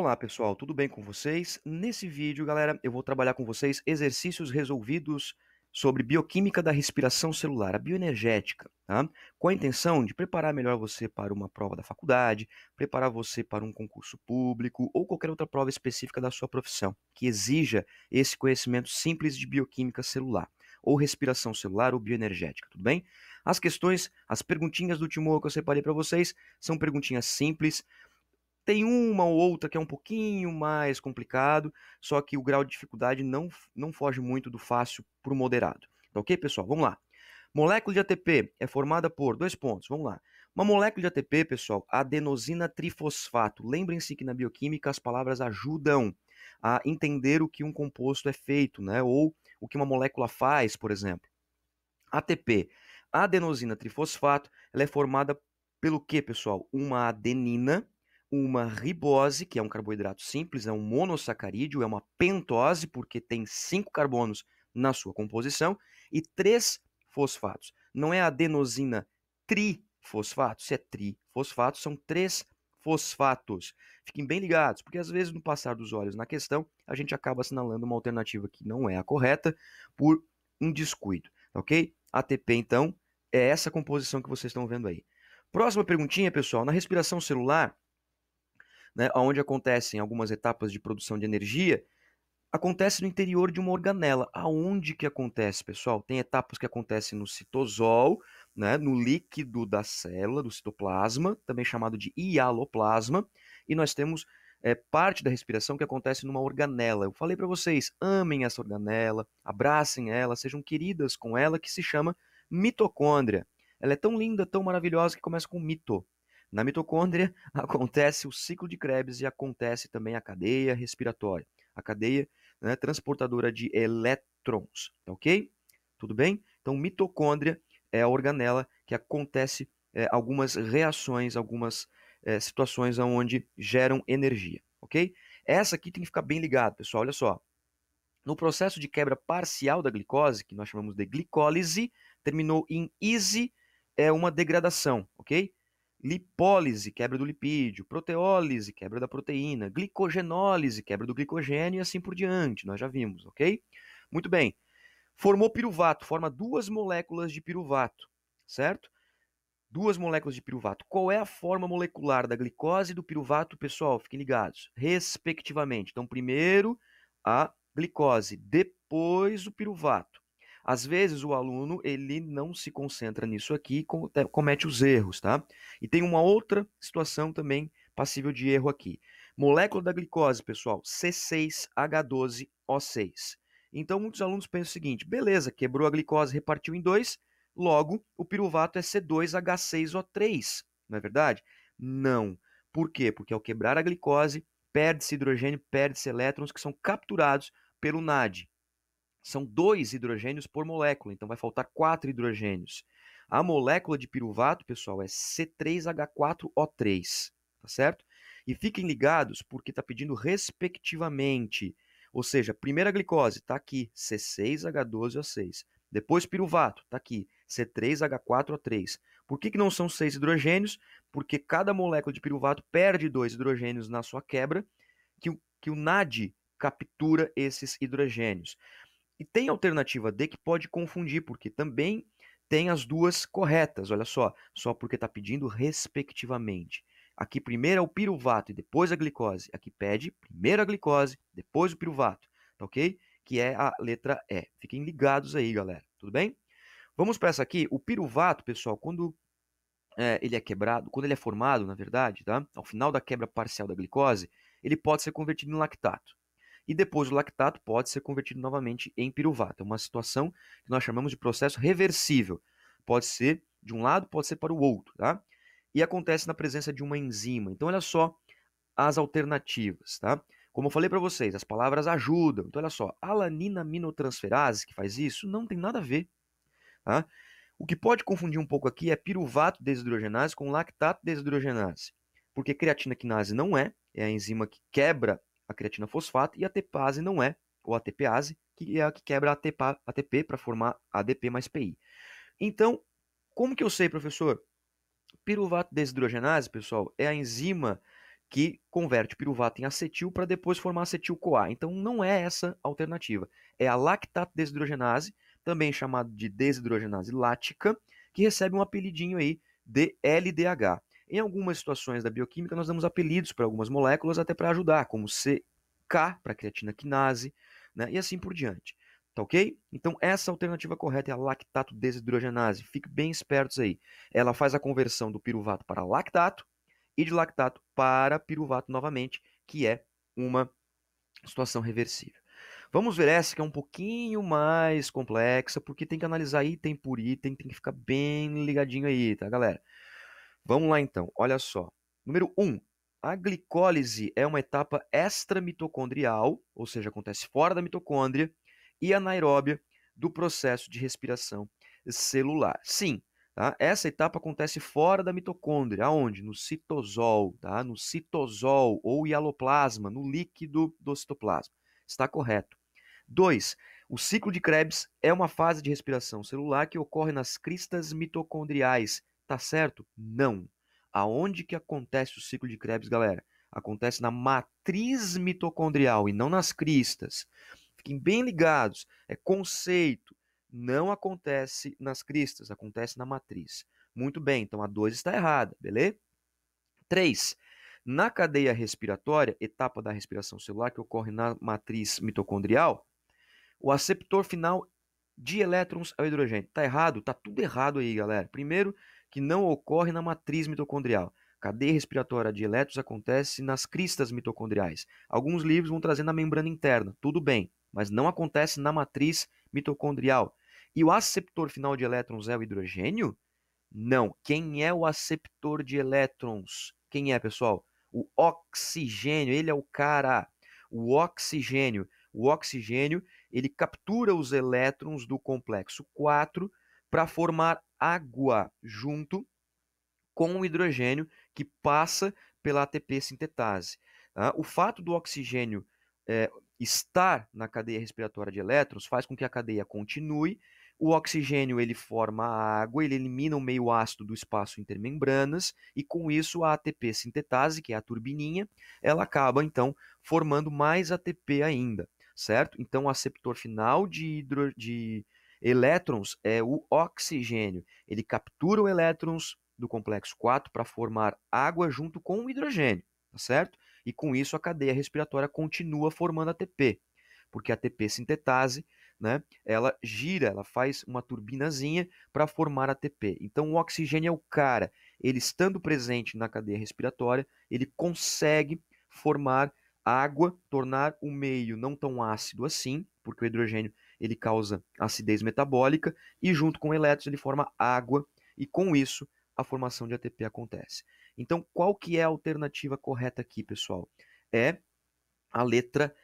Olá pessoal, tudo bem com vocês? Nesse vídeo, galera, eu vou trabalhar com vocês exercícios resolvidos sobre bioquímica da respiração celular, a bioenergética, tá? com a intenção de preparar melhor você para uma prova da faculdade, preparar você para um concurso público ou qualquer outra prova específica da sua profissão que exija esse conhecimento simples de bioquímica celular ou respiração celular ou bioenergética, tudo bem? As questões, as perguntinhas do Timor que eu separei para vocês, são perguntinhas simples, tem uma ou outra que é um pouquinho mais complicado, só que o grau de dificuldade não, não foge muito do fácil para o moderado. Tá ok, pessoal? Vamos lá. Molécula de ATP é formada por dois pontos. Vamos lá. Uma molécula de ATP, pessoal, adenosina trifosfato. Lembrem-se que na bioquímica as palavras ajudam a entender o que um composto é feito, né? Ou o que uma molécula faz, por exemplo. ATP, adenosina trifosfato, ela é formada pelo que, pessoal? Uma adenina uma ribose, que é um carboidrato simples, é um monossacarídeo, é uma pentose, porque tem cinco carbonos na sua composição, e três fosfatos. Não é adenosina trifosfato, se é trifosfato, são três fosfatos. Fiquem bem ligados, porque às vezes no passar dos olhos na questão, a gente acaba assinalando uma alternativa que não é a correta por um descuido, ok? ATP, então, é essa composição que vocês estão vendo aí. Próxima perguntinha, pessoal. Na respiração celular, né, onde acontecem algumas etapas de produção de energia, acontece no interior de uma organela. Aonde que acontece, pessoal? Tem etapas que acontecem no citosol, né, no líquido da célula, do citoplasma, também chamado de hialoplasma, e nós temos é, parte da respiração que acontece numa organela. Eu falei para vocês, amem essa organela, abracem ela, sejam queridas com ela, que se chama mitocôndria. Ela é tão linda, tão maravilhosa que começa com mito. Na mitocôndria acontece o ciclo de Krebs e acontece também a cadeia respiratória, a cadeia né, transportadora de elétrons, tá ok? Tudo bem? Então, mitocôndria é a organela que acontece é, algumas reações, algumas é, situações onde geram energia, ok? Essa aqui tem que ficar bem ligado, pessoal, olha só. No processo de quebra parcial da glicose, que nós chamamos de glicólise, terminou em ise, é uma degradação, ok? lipólise, quebra do lipídio, proteólise, quebra da proteína, glicogenólise, quebra do glicogênio e assim por diante, nós já vimos, ok? Muito bem. Formou piruvato, forma duas moléculas de piruvato, certo? Duas moléculas de piruvato. Qual é a forma molecular da glicose e do piruvato, pessoal? Fiquem ligados, respectivamente. Então, primeiro a glicose, depois o piruvato. Às vezes o aluno ele não se concentra nisso aqui e eh, comete os erros, tá? E tem uma outra situação também passível de erro aqui. Molécula da glicose, pessoal, C6H12O6. Então muitos alunos pensam o seguinte: beleza, quebrou a glicose, repartiu em dois, logo o piruvato é C2H6O3, não é verdade? Não. Por quê? Porque ao quebrar a glicose, perde-se hidrogênio, perde-se elétrons que são capturados pelo NAD, são dois hidrogênios por molécula, então vai faltar quatro hidrogênios. A molécula de piruvato, pessoal, é C3H4O3, tá certo? E fiquem ligados porque está pedindo respectivamente, ou seja, primeira glicose está aqui, C6H12O6. Depois piruvato, está aqui, C3H4O3. Por que, que não são seis hidrogênios? Porque cada molécula de piruvato perde dois hidrogênios na sua quebra, que o, que o NAD captura esses hidrogênios. E tem alternativa D que pode confundir, porque também tem as duas corretas, olha só, só porque está pedindo respectivamente. Aqui primeiro é o piruvato e depois a glicose. Aqui pede primeiro a glicose, depois o piruvato, tá ok? Que é a letra E. Fiquem ligados aí, galera, tudo bem? Vamos para essa aqui. O piruvato, pessoal, quando é, ele é quebrado, quando ele é formado, na verdade, tá? Ao final da quebra parcial da glicose, ele pode ser convertido em lactato e depois o lactato pode ser convertido novamente em piruvato. É uma situação que nós chamamos de processo reversível. Pode ser de um lado, pode ser para o outro, tá? E acontece na presença de uma enzima. Então, olha só as alternativas, tá? Como eu falei para vocês, as palavras ajudam. Então, olha só, alanina aminotransferase, que faz isso, não tem nada a ver. Tá? O que pode confundir um pouco aqui é piruvato desidrogenase com lactato desidrogenase. Porque creatina quinase não é, é a enzima que quebra a creatina fosfato, e a tepase não é, ou ATPase, que é a que quebra a ATP para formar ADP mais PI. Então, como que eu sei, professor? Piruvato desidrogenase, pessoal, é a enzima que converte piruvato em acetil para depois formar acetil-CoA. Então, não é essa a alternativa. É a lactato desidrogenase, também chamada de desidrogenase lática, que recebe um apelidinho aí de LDH. Em algumas situações da bioquímica, nós damos apelidos para algumas moléculas até para ajudar, como CK para creatina quinase, né? E assim por diante. Tá ok? Então, essa é alternativa correta é a lactato desidrogenase. Fique bem espertos aí. Ela faz a conversão do piruvato para lactato e de lactato para piruvato novamente, que é uma situação reversível. Vamos ver essa que é um pouquinho mais complexa, porque tem que analisar item por item, tem que ficar bem ligadinho aí, tá, galera? Vamos lá então, olha só. Número 1. Um, a glicólise é uma etapa extramitocondrial, ou seja, acontece fora da mitocôndria, e anaeróbia do processo de respiração celular. Sim, tá? essa etapa acontece fora da mitocôndria, aonde? No citosol, tá? no citosol ou hialoplasma, no líquido do citoplasma. Está correto. 2. O ciclo de Krebs é uma fase de respiração celular que ocorre nas cristas mitocondriais Tá certo? Não. Aonde que acontece o ciclo de Krebs, galera? Acontece na matriz mitocondrial e não nas cristas. Fiquem bem ligados, é conceito. Não acontece nas cristas, acontece na matriz. Muito bem, então a 2 está errada, beleza? 3. Na cadeia respiratória, etapa da respiração celular que ocorre na matriz mitocondrial, o aceptor final de elétrons é o hidrogênio. Tá errado? Tá tudo errado aí, galera. Primeiro, que não ocorre na matriz mitocondrial. Cadeia respiratória de elétrons acontece nas cristas mitocondriais. Alguns livros vão trazer na membrana interna, tudo bem, mas não acontece na matriz mitocondrial. E o aceptor final de elétrons é o hidrogênio? Não. Quem é o aceptor de elétrons? Quem é, pessoal? O oxigênio, ele é o cara. O oxigênio, o oxigênio, ele captura os elétrons do complexo 4 para formar água junto com o hidrogênio que passa pela ATP sintetase. Tá? O fato do oxigênio é, estar na cadeia respiratória de elétrons faz com que a cadeia continue. O oxigênio ele forma a água, ele elimina o meio ácido do espaço intermembranas e com isso a ATP sintetase, que é a turbininha, ela acaba então formando mais ATP ainda, certo? Então o aceptor final de, hidro... de Elétrons é o oxigênio. Ele captura o elétrons do complexo 4 para formar água junto com o hidrogênio, tá certo? E com isso a cadeia respiratória continua formando ATP, porque a ATP sintetase, né, ela gira, ela faz uma turbinazinha para formar ATP. Então o oxigênio é o cara, ele estando presente na cadeia respiratória, ele consegue formar água, tornar o meio não tão ácido assim, porque o hidrogênio ele causa acidez metabólica e junto com elétrons ele forma água e com isso a formação de ATP acontece. Então, qual que é a alternativa correta aqui, pessoal? É a letra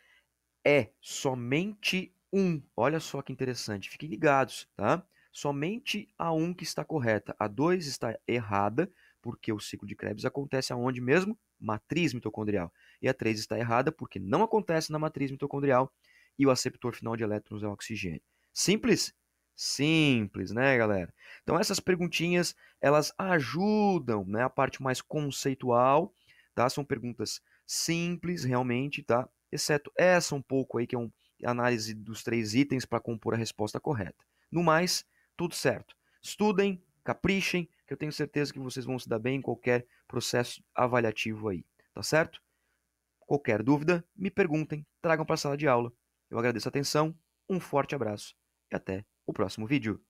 E, somente um. Olha só que interessante, fiquem ligados, tá? Somente a 1 um que está correta, a 2 está errada, porque o ciclo de Krebs acontece aonde mesmo? Matriz mitocondrial. E a 3 está errada porque não acontece na matriz mitocondrial e o aceptor final de elétrons é o oxigênio. Simples? Simples, né, galera? Então essas perguntinhas, elas ajudam, né, a parte mais conceitual, tá? São perguntas simples, realmente, tá? Exceto essa um pouco aí que é uma análise dos três itens para compor a resposta correta. No mais, tudo certo. Estudem, caprichem, que eu tenho certeza que vocês vão se dar bem em qualquer processo avaliativo aí, tá certo? Qualquer dúvida, me perguntem, tragam para a sala de aula eu agradeço a atenção, um forte abraço e até o próximo vídeo.